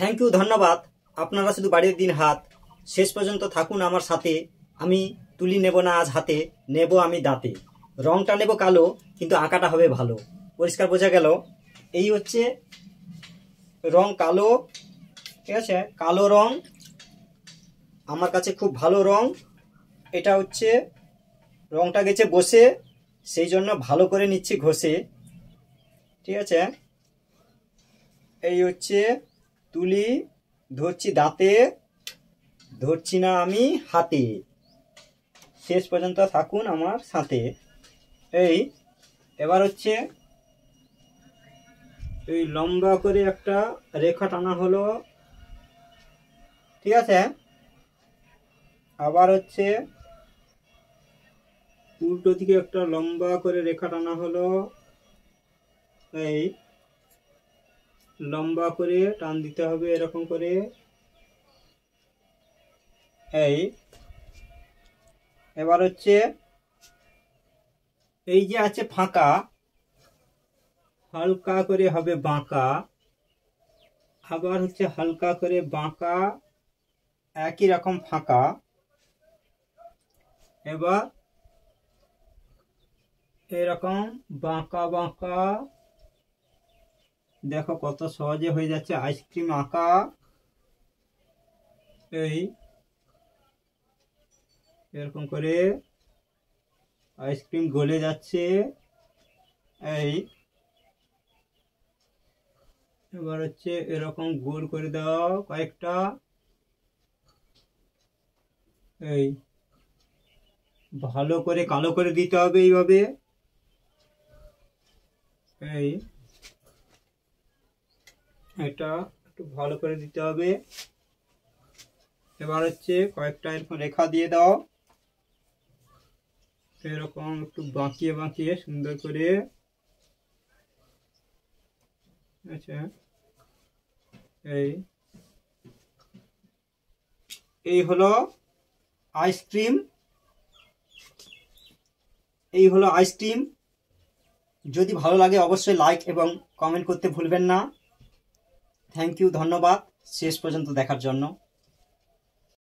thank you ধন্যবাদ আপনারা শুধু বাড়ির দিন হাত শেষ পর্যন্ত থাকুন আমার সাথে আমি তুলি নেব না আজ হাতে নেব আমি দাঁতে রংটা নেব কালো কিন্তু আঁকাটা হবে ভালো পরিষ্কার বোঝা গেল এই হচ্ছে রং কালো ঠিক আছে কালো রং আমার কাছে খুব ভালো রং এটা হচ্ছে রংটা গেছে বসে সেই জন্য ভালো করে নিচ্ছি ঘষে ঠিক আছে এই হচ্ছে তুলি ধরছি দাঁতে ধরছি না আমি হাতে শেষ পর্যন্ত থাকুন আমার সাথে এই এবার হচ্ছে এই লম্বা করে একটা রেখা টানা হলো ঠিক আছে আবার হচ্ছে উল্টো দিকে একটা লম্বা করে রেখা টানা হলো এই লম্বা করে টান দিতে হবে এরকম করে এই এবার হচ্ছে এই যে আছে ফাঁকা হালকা করে হবে বাঁকা আবার হচ্ছে হালকা করে বাঁকা একই রকম ফাঁকা এবার এরকম বাঁকা বাঁকা দেখো কত সহজে হয়ে যাচ্ছে আইসক্রিম আঁকা এই এরকম করে আইসক্রিম গলে যাচ্ছে এই এবার হচ্ছে এরকম গোল করে দাও কয়েকটা এই ভালো করে কালো করে দিতে হবে এইভাবে এই এটা একটু ভালো করে দিতে হবে এবার হচ্ছে কয়েকটা এরকম রেখা দিয়ে দাও এরকম একটু বাঁকিয়ে বাঁকিয়ে সুন্দর করে আচ্ছা এই এই হলো আইসক্রিম এই হলো আইসক্রিম যদি ভালো লাগে অবশ্যই লাইক এবং কমেন্ট করতে ভুলবেন না থ্যাংক ইউ ধন্যবাদ শেষ পর্যন্ত দেখার জন্য